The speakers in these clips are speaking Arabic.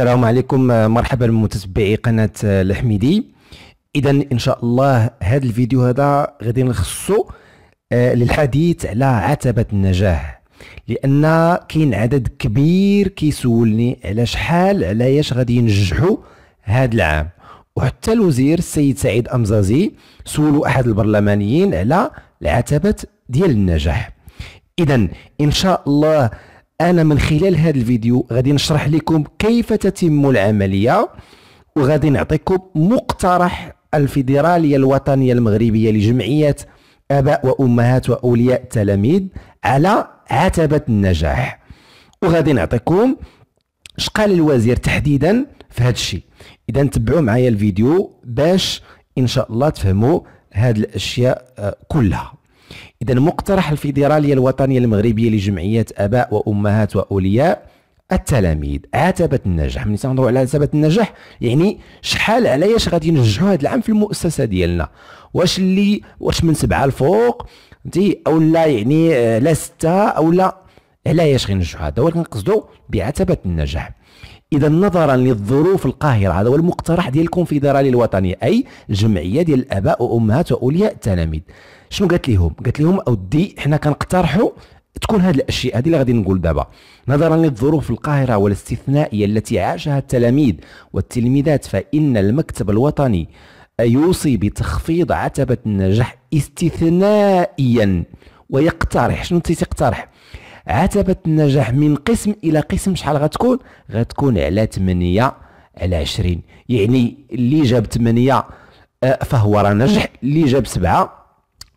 السلام عليكم مرحبا بمتابعي قناه الحميدي اذا ان شاء الله هذا الفيديو هذا غادي نخصو آه، للحديث على عتبه النجاح لان كاين عدد كبير كيسولني على شحال علاش غادي ينجحوا هذا العام وحتى الوزير السيد سعيد امزازي سولوا احد البرلمانيين على العتبه ديال النجاح اذا ان شاء الله انا من خلال هذا الفيديو غادي نشرح لكم كيف تتم العمليه وغادي نعطيكم مقترح الفيدراليه الوطنيه المغربيه لجمعيه اباء وامهات واولياء التلاميذ على عتبه النجاح وغادي نعطيكم شقال الوزير تحديدا في هذا الشيء اذا تبعوا معايا الفيديو باش ان شاء الله تفهموا هذه الاشياء آه، كلها إذا مقترح الفيدرالية الوطنية المغربية لجمعية آباء وأمهات وأولياء التلاميذ عتبة النجاح ملي تنهضروا على عتبة النجاح يعني شحال علاش غادي ينجحوا هذا العام في المؤسسة ديالنا واش اللي واش من سبعة الفوق فهمتي او لا يعني آه، لا ستة او لا علاش غينجحوا هذا هو اللي كنقصدوا بعتبة النجاح اذا نظرا للظروف القاهره هذا هو المقترح ديال الكونفدراليه الوطنيه اي جمعيه ديال الاباء وامهات واولياء التلاميذ شنو قالت لهم قالت لهم اودي حنا كنقترحوا تكون هذه الاشياء هذه اللي غادي نقول دابا نظرا للظروف القاهره والاستثنائيه التي عاشها التلاميذ والتلميذات فان المكتب الوطني يوصي بتخفيض عتبه النجاح استثنائيا ويقترح شنو تيقترح عتبة النجاح من قسم إلى قسم شحال غتكون غتكون على 8 على 20 يعني اللي جاب 8 آه، فهو راه نجح اللي جاب 7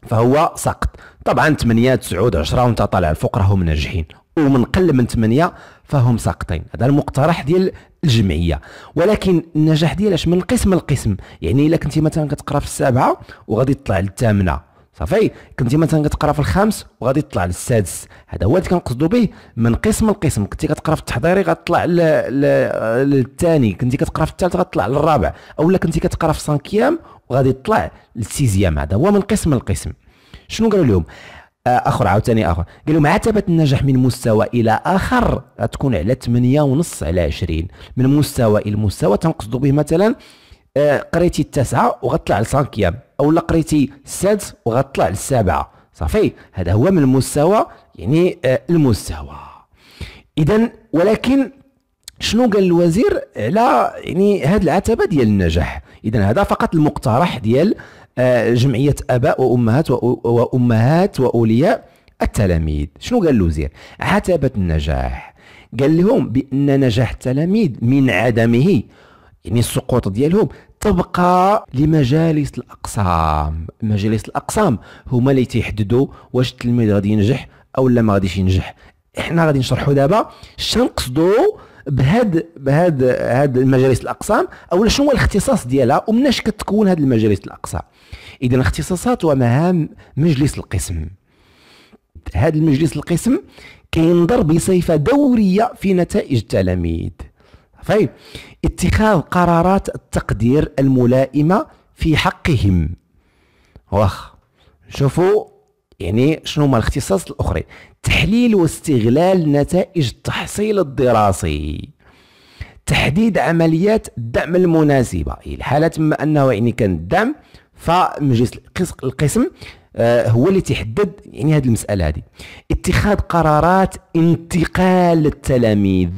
فهو سقط طبعا 8 9 10 وانت طالع الفوق راهم ناجحين ومن قل من 8 فهم ساقطين هذا المقترح ديال الجمعيه ولكن النجاح ديالاش من القسم للقسم يعني الا كنتي مثلا كتقرا في السابعه وغادي تطلع للثامنه صافي كنتي مثلا كتقرا في الخامس وغادي تطلع للسادس هذا هو اللي كنقصدو به من قسم لقسم كنتي كتقرا في التحضيري غتطلع للثاني كنتي كتقرا في الثالث غتطلع للرابع اولا كنتي كتقرا في سانكيام وغادي تطلع للسيزيام هذا هو من قسم لقسم شنو قالوا لهم آه، اخر عاوتاني اخر قال لهم عتبه النجاح من مستوى الى اخر غتكون على 8 ونص على 20 من مستوى الى مستوى تنقصدو به مثلا آه، قريتي التاسعه وغطلع لسانكيام او لا قريتي السادس وغطلع للسابعه صافي هذا هو من المستوى يعني آه، المستوى اذا ولكن شنو قال الوزير على يعني هذه العتبه ديال النجاح اذا هذا فقط المقترح ديال آه، جمعيه اباء وامهات وامهات واولياء التلاميذ شنو قال الوزير عتبه النجاح قال لهم بان نجاح التلاميذ من عدمه يعني السقوط ديالهم تبقى لمجالس الاقسام مجالس الاقسام هما اللي تيحددوا واش التلميذ غادي ينجح او لا ما غاديش ينجح احنا غادي نشرحوا دابا شنقصدوا بهاد بهاد هاد المجالس الاقسام او شنو هو الاختصاص ديالها ومناش كتكون هاد المجالس الاقسام اذا اختصاصات ومهام مجلس القسم هاد المجلس القسم كينظر بصفه دوريه في نتائج التلاميذ طيب اتخاذ قرارات التقدير الملائمه في حقهم واخ شوفوا يعني شنو هما الاختصاص الاخرين تحليل واستغلال نتائج التحصيل الدراسي تحديد عمليات الدعم المناسبه الحاله ما انه يعني كان الدعم فمجلس القسم آه، هو اللي تيحدد يعني هذه المساله هذه اتخاذ قرارات انتقال التلاميذ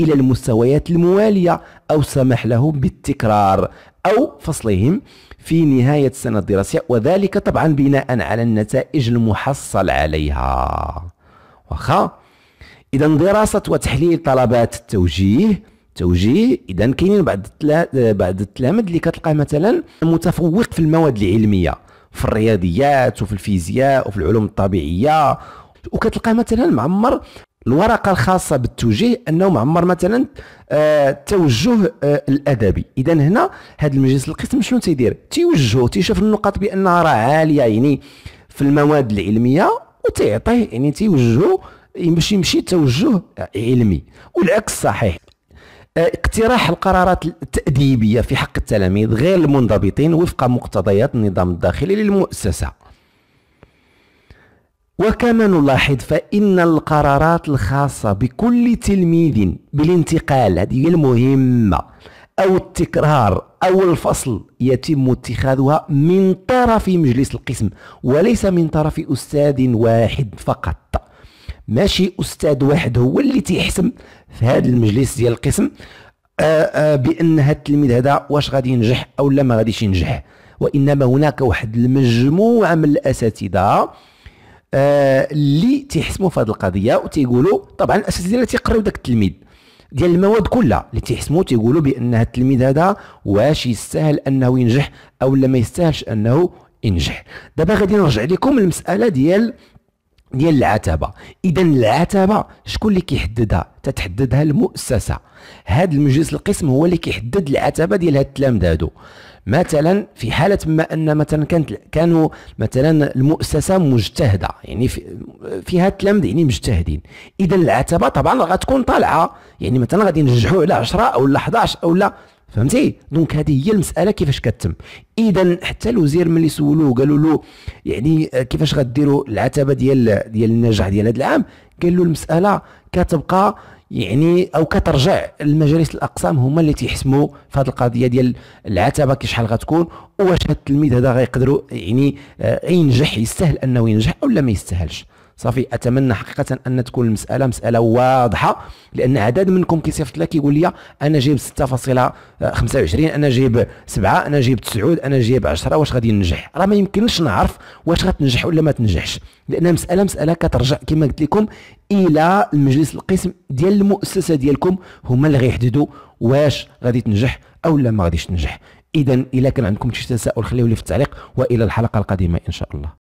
الى المستويات المواليه او سمح لهم بالتكرار او فصلهم في نهايه السنه الدراسيه وذلك طبعا بناء على النتائج المحصل عليها واخا اذا دراسه وتحليل طلبات التوجيه توجيه اذا كاينين بعض بعض التلامذ اللي كتلقاه مثلا متفوق في المواد العلميه في الرياضيات وفي الفيزياء وفي العلوم الطبيعيه وكتلقى مثلا معمر الورقه الخاصه بالتوجيه انه معمر مثلا التوجه آه، آه، الادبي اذا هنا هذا المجلس القسم شنو تيدير تيوجهو تيشوف النقط بانها راه عاليه يعني في المواد العلميه وتعطيه يعني تيوجهو باش يمشي توجه علمي والعكس صحيح اقتراح القرارات التأديبية في حق التلاميذ غير المنضبطين وفق مقتضيات النظام الداخلي للمؤسسة وكما نلاحظ فإن القرارات الخاصة بكل تلميذ بالانتقال هذه المهمة أو التكرار أو الفصل يتم اتخاذها من طرف مجلس القسم وليس من طرف أستاذ واحد فقط ماشي استاذ واحد هو اللي تيحسم في هذا المجلس ديال القسم آه، آه، بان هذا التلميذ هذا واش غادي ينجح او لا ما غاديش ينجح وانما هناك واحد المجموعه من الاساتذه آه، اللي تيحسموا في هذه القضيه وتيقولوا طبعا الاساتذه اللي تيقراو ذاك التلميذ ديال المواد كلها اللي تيحسموا تيقولوا بان هذا التلميذ هذا واش يستاهل انه ينجح او لا ما يستاهلش انه ينجح دابا غادي نرجع لكم المساله ديال ديال العتبه اذا العتبه شكون اللي كيحددها تتحددها المؤسسه هذا المجلس القسم هو اللي كيحدد العتبه ديال هاد التلامذه هادو مثلا في حاله ما ان مثلا كانت كانوا مثلا المؤسسه مجتهده يعني في فيها التلامذه يعني مجتهدين اذا العتبه طبعا غتكون طالعه يعني مثلا غادي ينجحوا على 10 او 11 او لا فهمتي دونك هذه هي المساله كيفاش كتم اذا حتى الوزير ملي سولوه قالوا له يعني كيفاش غديروا العتبه ديال ديال النجاح ديال هذا العام قال له المساله كتبقى يعني او كترجع لمجالس الاقسام هما اللي تيحسموا في هذه القضيه ديال العتبه كي شحال غتكون واش هذا التلميذ هذا غيقدروا يعني آه، ينجح يستاهل انه ينجح او لا ما يستاهلش صافي اتمنى حقيقه ان تكون المساله مساله واضحه لان عدد منكم كيصيفط لك يقول لي انا جايب 6.25 انا جايب 7 انا جايب 9 انا جايب 10 واش غادي ننجح راه ما يمكنش نعرف واش غتنجح ولا ما تنجحش لان مساله مساله كترجع كما قلت لكم الى المجلس القسم ديال المؤسسه ديالكم هما اللي غيحددوا واش غادي تنجح او لا ما غاديش تنجح اذا الا كان عندكم شي تساؤل خليه لي في التعليق والى الحلقه القادمه ان شاء الله